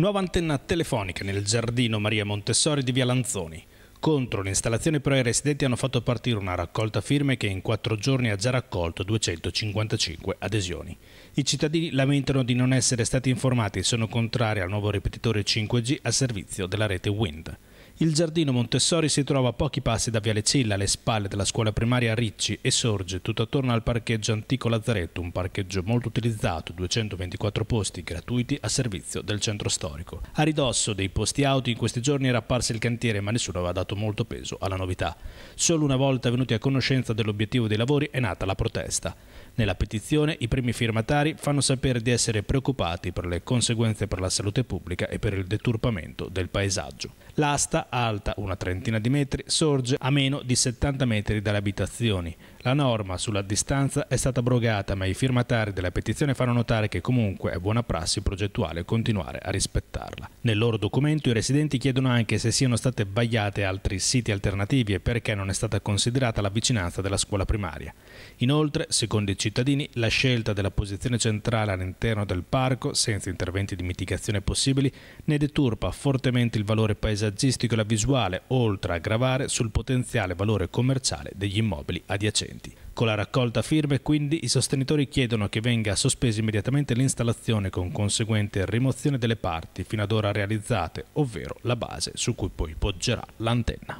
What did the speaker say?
Nuova antenna telefonica nel giardino Maria Montessori di Via Lanzoni. Contro l'installazione però i residenti hanno fatto partire una raccolta firme che in quattro giorni ha già raccolto 255 adesioni. I cittadini lamentano di non essere stati informati e sono contrari al nuovo ripetitore 5G a servizio della rete Wind. Il giardino Montessori si trova a pochi passi da Viale Cilla, alle spalle della scuola primaria Ricci e sorge tutto attorno al parcheggio antico Lazzaretto, un parcheggio molto utilizzato, 224 posti gratuiti a servizio del centro storico. A ridosso dei posti auto in questi giorni era apparso il cantiere ma nessuno aveva dato molto peso alla novità. Solo una volta venuti a conoscenza dell'obiettivo dei lavori è nata la protesta. Nella petizione i primi firmatari fanno sapere di essere preoccupati per le conseguenze per la salute pubblica e per il deturpamento del paesaggio. L'asta, alta una trentina di metri, sorge a meno di 70 metri dalle abitazioni. La norma sulla distanza è stata abrogata, ma i firmatari della petizione fanno notare che comunque è buona prassi progettuale continuare a rispettarla. Nel loro documento i residenti chiedono anche se siano state vagliate altri siti alternativi e perché non è stata considerata la vicinanza della scuola primaria. Inoltre, secondo i cittadini, la scelta della posizione centrale all'interno del parco, senza interventi di mitigazione possibili, ne deturpa fortemente il valore paesaggistico paesaggistico e la visuale, oltre a gravare sul potenziale valore commerciale degli immobili adiacenti. Con la raccolta firme, quindi, i sostenitori chiedono che venga sospesa immediatamente l'installazione con conseguente rimozione delle parti fino ad ora realizzate, ovvero la base su cui poi poggerà l'antenna.